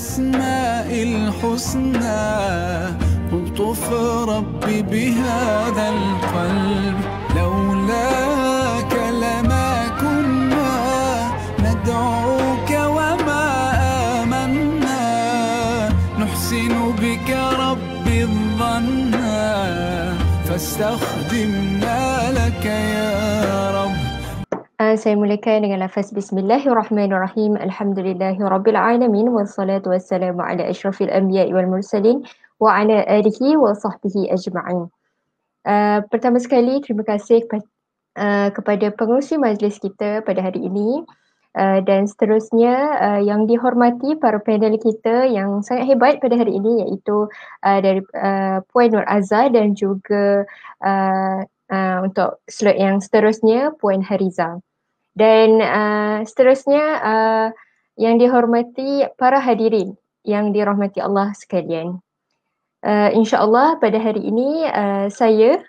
الأسماء الحسنى الطف ربي بهذا القلب لولاك لما كنا ندعوك وما آمنا نحسن بك رب الظن فاستخدمنا لك يا Dan saya mulakan dengan lafaz Bismillahirrahmanirrahim. Alhamdulillahi Rabbil Alamin. Wassalatu wassalamu ala ashrafil anbiya wal mursalin wa ala alihi wa sahbihi ajma'in. Uh, pertama sekali, terima kasih pe- uh, kepada pengurusi majlis kita pada hari ini. Uh, dan seterusnya uh, yang dihormati para panel kita yang sangat hebat pada hari ini iaitu uh, dari uh, Puan Nur Azhar dan juga uh, uh, untuk slot yang seterusnya Puan Harizah. Dan uh, seterusnya uh, yang dihormati para hadirin yang dirahmati Allah sekalian. Uh, InsyaAllah pada hari ini uh, saya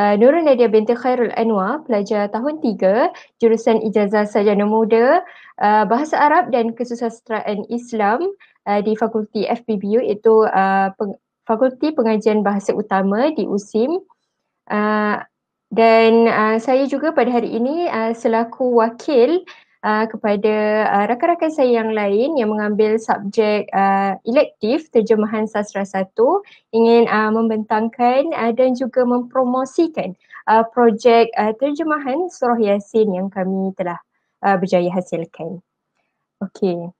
uh, Nurul Nadia binti Khairul Anwar, pelajar tahun 3, jurusan Ijazah Sarjana Muda, uh, Bahasa Arab dan Kesusasteraan Islam uh, di Fakulti FPBU iaitu uh, peng- Fakulti Pengajian Bahasa Utama di USIM. Uh, dan uh, saya juga pada hari ini uh, selaku wakil Uh, kepada uh, rakan-rakan saya yang lain yang mengambil subjek uh, elektif terjemahan sastra satu ingin uh, membentangkan uh, dan juga mempromosikan uh, projek uh, terjemahan surah yasin yang kami telah uh, berjaya hasilkan. Okey.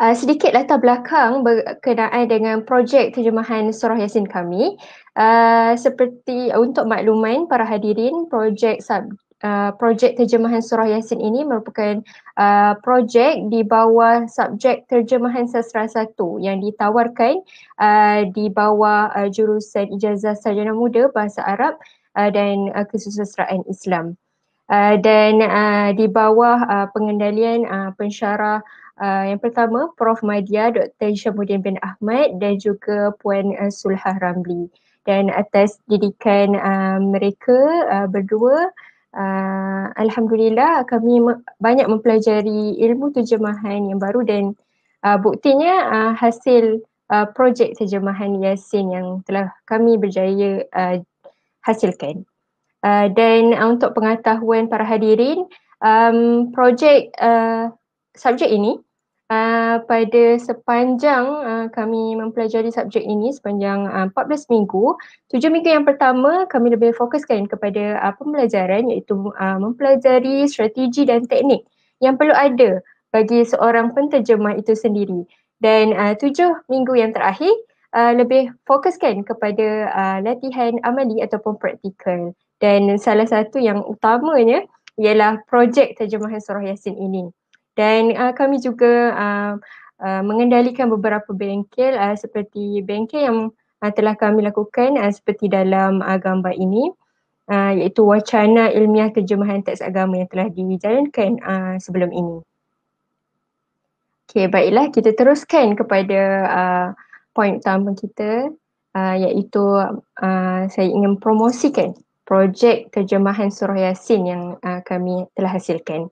Uh, sedikit latar belakang berkenaan dengan projek terjemahan Surah Yasin kami. Uh, seperti untuk makluman para hadirin, projek sub, uh, ah, projek terjemahan Surah Yasin ini merupakan uh, projek di bawah subjek terjemahan sastra satu yang ditawarkan uh, di bawah uh, jurusan ijazah sarjana muda Bahasa Arab uh, dan uh, Kesusasteraan Islam. Uh, dan uh, di bawah uh, pengendalian uh, pensyarah uh, yang pertama Prof. Madia Dr. Syamuddin bin Ahmad dan juga Puan uh, Sulha Ramli dan atas didikan uh, mereka uh, berdua uh, Alhamdulillah kami banyak mempelajari ilmu terjemahan yang baru dan uh, buktinya uh, hasil uh, projek terjemahan Yasin yang telah kami berjaya uh, hasilkan. Uh, dan untuk pengetahuan para hadirin, um, projek uh, subjek ini uh, pada sepanjang uh, kami mempelajari subjek ini sepanjang uh, 14 minggu, tujuh minggu yang pertama kami lebih fokuskan kepada uh, pembelajaran iaitu uh, mempelajari strategi dan teknik yang perlu ada bagi seorang penterjemah itu sendiri. Dan uh, tujuh minggu yang terakhir uh, lebih fokuskan kepada uh, latihan amali ataupun praktikal dan salah satu yang utamanya ialah projek terjemahan surah Yasin ini. Dan uh, kami juga uh, uh, mengendalikan beberapa bengkel uh, seperti bengkel yang uh, telah kami lakukan uh, seperti dalam uh, gambar ini uh, iaitu wacana ilmiah terjemahan teks agama yang telah dijalankan uh, sebelum ini. Okay, baiklah kita teruskan kepada uh, poin utama kita uh, iaitu uh, saya ingin promosikan projek terjemahan surah Yasin yang uh, kami telah hasilkan.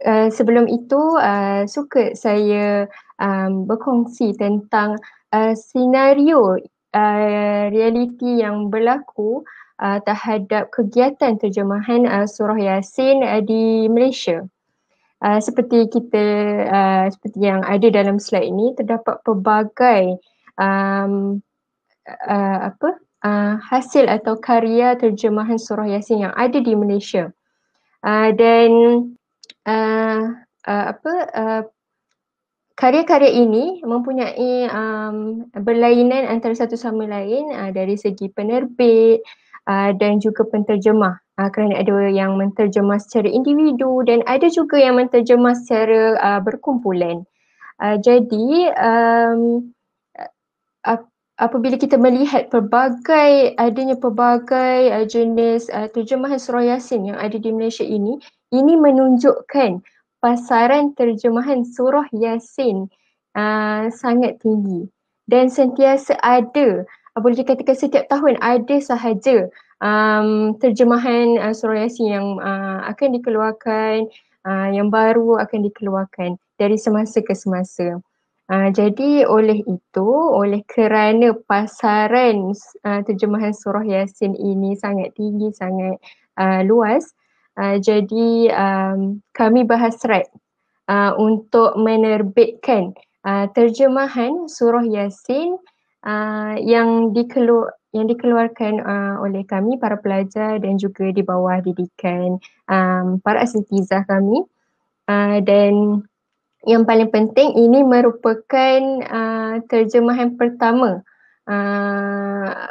Uh, sebelum itu, uh, suka saya um, berkongsi tentang uh, senario uh, realiti yang berlaku uh, terhadap kegiatan terjemahan uh, surah Yasin uh, di Malaysia. Uh, seperti kita uh, seperti yang ada dalam slide ini terdapat pelbagai um, uh, apa uh, uh, hasil atau karya terjemahan surah Yasin yang ada di Malaysia. Ah, dan uh, uh, apa uh, karya-karya ini mempunyai um, berlainan antara satu sama lain uh, dari segi penerbit uh, dan juga penterjemah. Uh, kerana ada yang menterjemah secara individu dan ada juga yang menterjemah secara uh, berkumpulan. Uh, jadi um, uh, apabila kita melihat pelbagai adanya pelbagai uh, jenis uh, terjemahan surah yasin yang ada di Malaysia ini ini menunjukkan pasaran terjemahan surah yasin uh, sangat tinggi dan sentiasa ada uh, boleh dikatakan setiap tahun ada sahaja um, terjemahan uh, surah yasin yang uh, akan dikeluarkan uh, yang baru akan dikeluarkan dari semasa ke semasa Uh, jadi oleh itu, oleh kerana pasaran uh, terjemahan surah Yasin ini sangat tinggi, sangat uh, luas, uh, jadi um, kami berhasrat uh, untuk menerbitkan uh, terjemahan surah Yasin uh, yang dikeluarkan yang dikeluarkan uh, oleh kami para pelajar dan juga di bawah didikan um, para asetizah kami uh, dan yang paling penting ini merupakan uh, terjemahan pertama uh,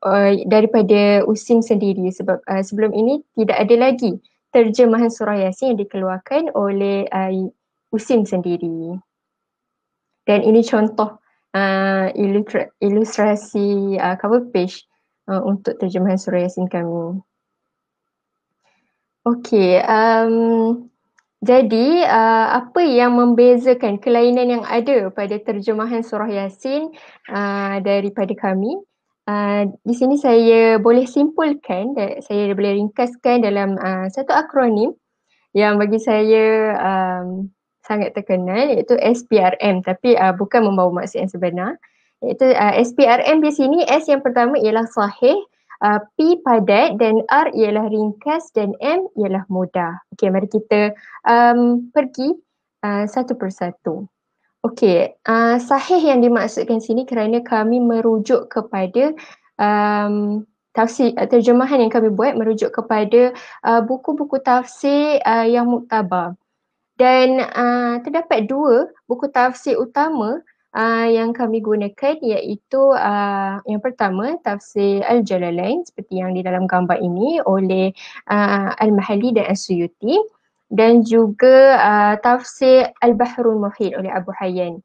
uh, daripada USIM sendiri sebab uh, sebelum ini tidak ada lagi terjemahan surah Yasin yang dikeluarkan oleh uh, USIM sendiri. Dan ini contoh uh, ilustra- ilustrasi uh, cover page uh, untuk terjemahan surah Yasin kami. Okey, um, jadi uh, apa yang membezakan kelainan yang ada pada terjemahan surah Yasin uh, daripada kami? Uh, di sini saya boleh simpulkan, saya boleh ringkaskan dalam uh, satu akronim yang bagi saya um, sangat terkenal iaitu SPRM tapi uh, bukan membawa maksud yang sebenar iaitu uh, SPRM di sini S yang pertama ialah sahih uh, P padat dan R ialah ringkas dan M ialah mudah. Okey, mari kita um, pergi uh, satu persatu. Okey, uh, sahih yang dimaksudkan sini kerana kami merujuk kepada um, tafsir uh, terjemahan yang kami buat merujuk kepada uh, buku-buku tafsir uh, yang muktabar. Dan uh, terdapat dua buku tafsir utama Ah, yang kami gunakan iaitu uh, yang pertama tafsir Al-Jalalain seperti yang di dalam gambar ini oleh uh, ah, Al-Mahali dan Al-Suyuti dan juga uh, tafsir Al-Bahrul Muhid oleh Abu Hayyan.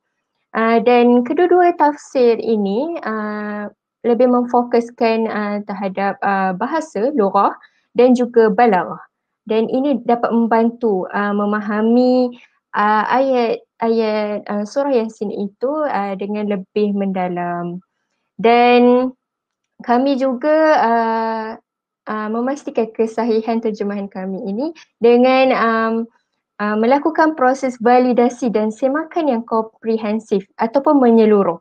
Uh, dan kedua-dua tafsir ini uh, lebih memfokuskan uh, terhadap uh, bahasa, lorah dan juga balaghah. Dan ini dapat membantu uh, memahami uh, ayat ayat uh, surah Yasin itu uh, dengan lebih mendalam. Dan kami juga uh, uh, memastikan kesahihan terjemahan kami ini dengan um, uh, melakukan proses validasi dan semakan yang komprehensif ataupun menyeluruh.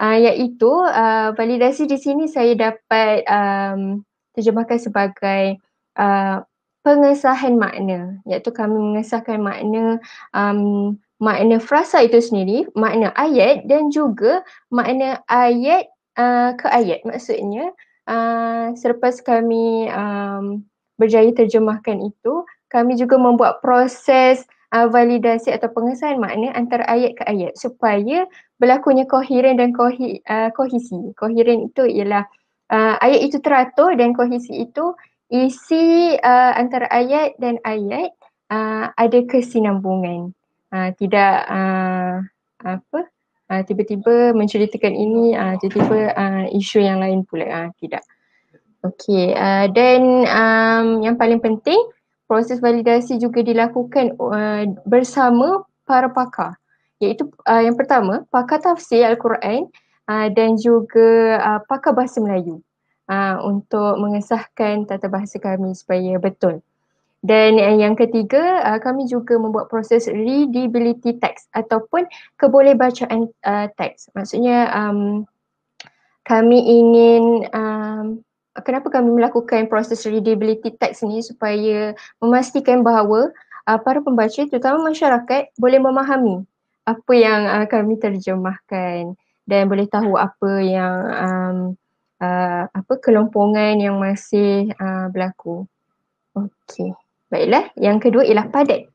Uh, iaitu uh, validasi di sini saya dapat um, terjemahkan sebagai uh, pengesahan makna iaitu kami mengesahkan makna um, makna frasa itu sendiri, makna ayat dan juga makna ayat uh, ke ayat. Maksudnya uh, selepas kami um, berjaya terjemahkan itu, kami juga membuat proses uh, validasi atau pengesahan makna antara ayat ke ayat supaya berlakunya koheren dan kohi, uh, kohesi. Koheren itu ialah uh, ayat itu teratur dan kohesi itu isi uh, antara ayat dan ayat uh, ada kesinambungan uh, tidak uh, apa tiba ah, tiba-tiba menceritakan ini tiba-tiba uh, isu yang lain pula uh, tidak okey dan uh, um, yang paling penting proses validasi juga dilakukan uh, bersama para pakar iaitu uh, yang pertama pakar tafsir al-Quran uh, dan juga uh, pakar bahasa Melayu uh, untuk mengesahkan tata bahasa kami supaya betul dan eh, yang ketiga, uh, kami juga membuat proses readability text ataupun kebolehbacaan uh, ah, teks. Maksudnya um, kami ingin um, kenapa kami melakukan proses readability text ni supaya memastikan bahawa uh, para pembaca terutama masyarakat boleh memahami apa yang uh, kami terjemahkan dan boleh tahu apa yang um, uh, apa kelompongan yang masih uh, berlaku. Okey. Baiklah, yang kedua ialah padat.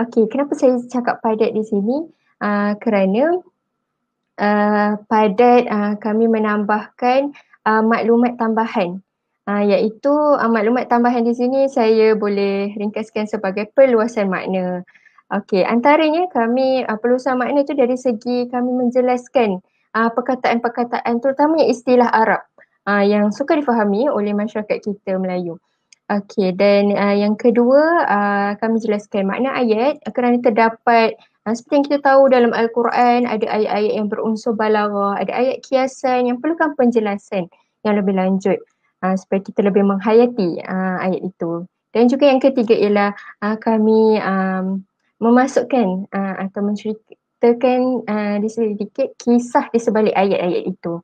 Okey, kenapa saya cakap padat di sini? Uh, kerana uh, padat uh, kami menambahkan uh, maklumat tambahan. Uh, iaitu uh, maklumat tambahan di sini saya boleh ringkaskan sebagai perluasan makna. Okey, antaranya kami uh, perluasan makna itu dari segi kami menjelaskan uh, perkataan-perkataan terutamanya istilah Arab uh, yang suka difahami oleh masyarakat kita Melayu. Uh, Okey dan uh, yang kedua uh, kami jelaskan makna ayat kerana terdapat uh, seperti yang kita tahu dalam Al-Quran ada ayat-ayat yang berunsur balara, ada ayat kiasan yang perlukan penjelasan yang lebih lanjut uh, supaya kita lebih menghayati uh, ayat itu. Dan juga yang ketiga ialah uh, kami um, memasukkan uh, atau menceritakan uh, di sedikit kisah di sebalik ayat-ayat itu.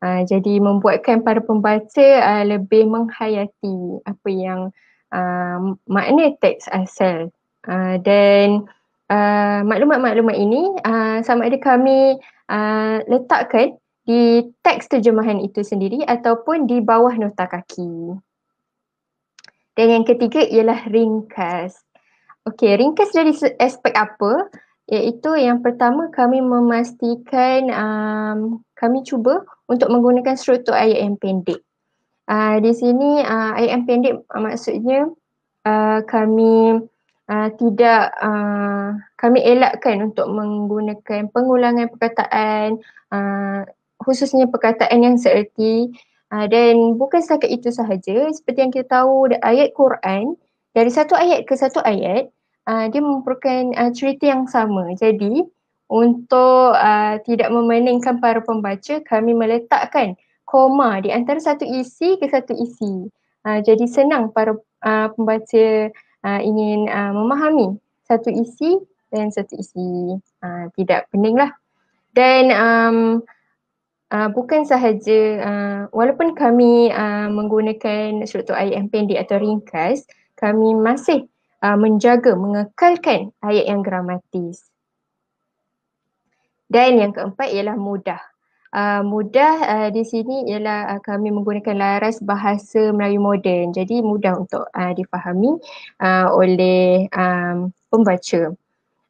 Uh, jadi membuatkan para pembaca uh, lebih menghayati apa yang uh, makna teks asal. Uh, dan uh, maklumat-maklumat ini uh, sama ada kami uh, letakkan di teks terjemahan itu sendiri ataupun di bawah nota kaki. Dan yang ketiga ialah ringkas. Okey, ringkas dari aspek apa? Iaitu yang pertama kami memastikan um, kami cuba untuk menggunakan struktur ayat yang pendek. Uh, di sini uh, ah, ayat yang pendek uh, maksudnya uh, kami uh, tidak uh, kami elakkan untuk menggunakan pengulangan perkataan uh, khususnya perkataan yang sererti uh, dan bukan setakat itu sahaja seperti yang kita tahu ayat Quran dari satu ayat ke satu ayat uh, dia memerlukan uh, cerita yang sama jadi untuk uh, tidak memeningkan para pembaca kami meletakkan koma di antara satu isi ke satu isi uh, jadi senang para uh, pembaca uh, ingin uh, memahami satu isi dan satu isi uh, tidak peninglah dan um, Uh, bukan sahaja uh, walaupun kami uh, menggunakan struktur ayat yang pendek atau ringkas kami masih uh, menjaga mengekalkan ayat yang gramatis dan yang keempat ialah mudah. Uh, mudah uh, di sini ialah uh, kami menggunakan laras bahasa Melayu moden. Jadi mudah untuk uh, difahami uh, oleh um, pembaca.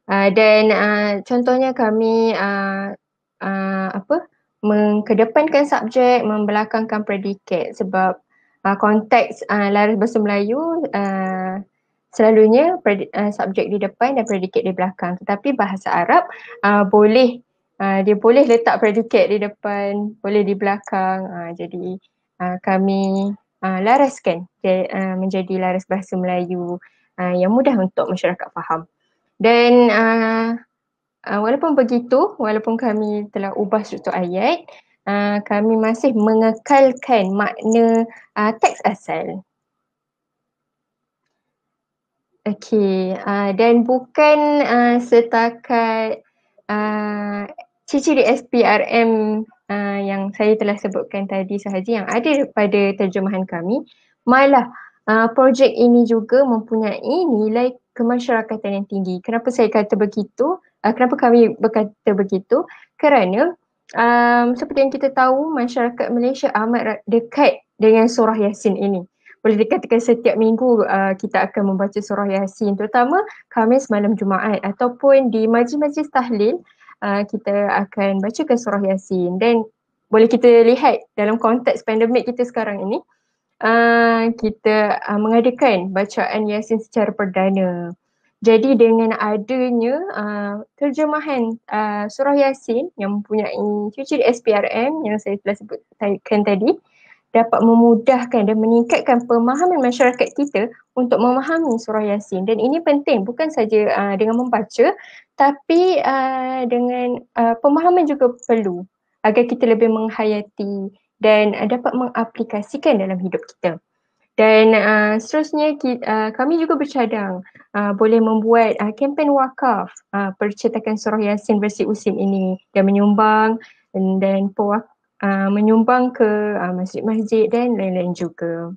dan uh, contohnya kami uh, uh, apa mengkedepankan subjek, membelakangkan predikat sebab uh, konteks uh, laras bahasa Melayu uh, selalunya uh, subjek di depan dan predikat di belakang. Tetapi bahasa Arab uh, boleh uh, dia boleh letak predicate di depan, boleh di belakang. Uh, jadi uh, kami uh, laraskan dia, uh, menjadi laras bahasa Melayu uh, yang mudah untuk masyarakat faham. Dan uh, uh, walaupun begitu, walaupun kami telah ubah struktur ayat, uh, kami masih mengekalkan makna uh, teks asal. Okey, uh, dan bukan uh, setakat ciri-ciri SPRM uh, yang saya telah sebutkan tadi sahaja yang ada pada terjemahan kami malah uh, projek ini juga mempunyai nilai kemasyarakatan yang tinggi. Kenapa saya kata begitu? Uh, kenapa kami berkata begitu? Kerana um, seperti yang kita tahu masyarakat Malaysia amat dekat dengan surah Yasin ini. Boleh dikatakan setiap minggu uh, kita akan membaca surah Yasin terutama Khamis malam Jumaat ataupun di majlis-majlis tahlil Uh, kita akan bacakan surah Yasin dan boleh kita lihat dalam konteks pandemik kita sekarang ini uh, kita uh, mengadakan bacaan Yasin secara perdana. Jadi dengan adanya uh, terjemahan uh, surah Yasin yang mempunyai cuci SPRM yang saya telah sebutkan tadi dapat memudahkan dan meningkatkan pemahaman masyarakat kita untuk memahami surah Yasin dan ini penting bukan saja uh, dengan membaca tapi uh, dengan uh, pemahaman juga perlu agar kita lebih menghayati dan uh, dapat mengaplikasikan dalam hidup kita. Dan uh, seterusnya uh, kami juga bercadang uh, boleh membuat uh, kempen wakaf uh, percetakan surah Yasin versi Usim ini dan menyumbang dan, dan pewak, uh, menyumbang ke uh, masjid-masjid dan lain-lain juga.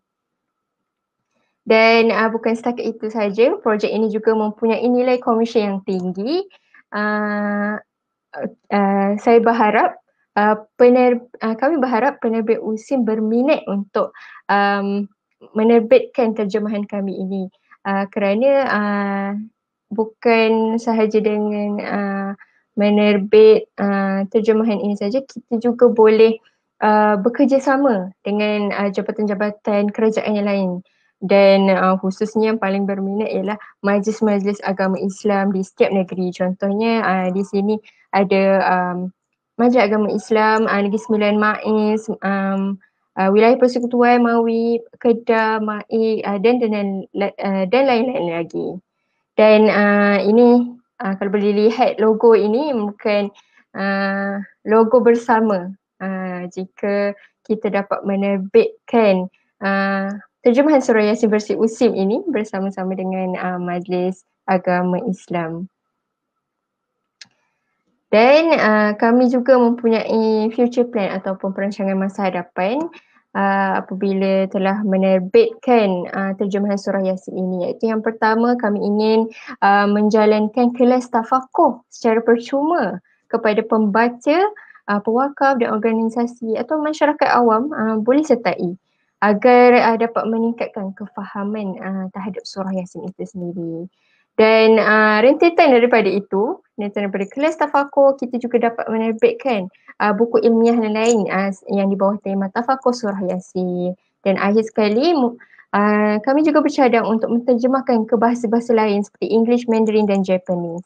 Dan uh, bukan setakat itu saja, projek ini juga mempunyai nilai komisen yang tinggi. Uh, uh, saya berharap uh, pener, uh, kami berharap penerbit USIM berminat untuk um, menerbitkan terjemahan kami ini uh, kerana uh, bukan sahaja dengan uh, menerbit uh, terjemahan ini saja, kita juga boleh Uh, bekerjasama dengan uh, jabatan-jabatan kerajaan yang lain dan uh, khususnya yang paling berminat ialah majlis-majlis agama Islam di setiap negeri. Contohnya uh, di sini ada um, majlis agama Islam uh, Negeri Sembilan Maiz, um, uh, Wilayah Persekutuan Mawi, Kedah, Maik uh, dan, dan, dan, uh, dan lain-lain lagi. Dan uh, ini uh, kalau boleh lihat logo ini mungkin uh, ah, logo bersama uh, jika kita dapat menerbitkan uh, terjemahan surah Yasin versi Usim ini bersama-sama dengan uh, Majlis Agama Islam. Dan uh, kami juga mempunyai future plan ataupun perancangan masa hadapan uh, uh, apabila telah menerbitkan uh, terjemahan surah Yasin ini iaitu yang pertama kami ingin uh, menjalankan kelas tafakuh secara percuma kepada pembaca, uh, pewakaf dan organisasi atau masyarakat awam uh, boleh sertai agar uh, dapat meningkatkan kefahaman uh, terhadap surah Yasin itu sendiri. Dan uh, ah, rentetan daripada itu, rentetan daripada kelas tafakur, kita juga dapat menerbitkan uh, buku ilmiah dan lain uh, yang di bawah tema tafakur surah Yasin. Dan akhir sekali, uh, kami juga bercadang untuk menterjemahkan ke bahasa-bahasa lain seperti English, Mandarin dan Japanese.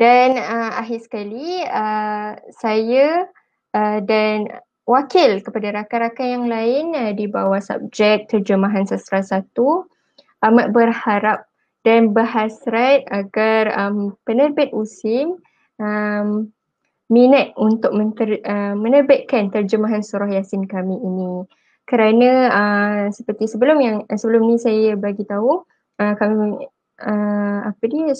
Dan uh, akhir sekali, uh, saya uh, dan wakil kepada rakan-rakan yang lain uh, di bawah subjek terjemahan sastra satu, amat berharap dan berhasrat agar um, penerbit USIM um, minat untuk menter, uh, menerbitkan terjemahan surah Yasin kami ini kerana uh, seperti sebelum yang sebelum ni saya bagi tahu uh, kami uh, apa dia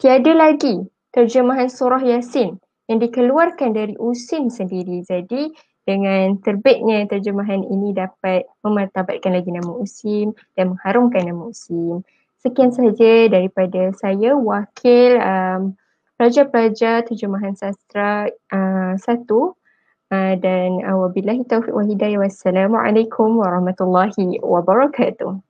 tiada lagi terjemahan surah Yasin yang dikeluarkan dari USIM sendiri jadi dengan terbitnya terjemahan ini dapat memartabatkan lagi nama USIM dan mengharumkan nama USIM. Sekian sahaja daripada saya wakil um, pelajar-pelajar terjemahan sastra uh, satu uh, dan uh, wabillahi taufiq wa hidayah wassalamualaikum warahmatullahi wabarakatuh.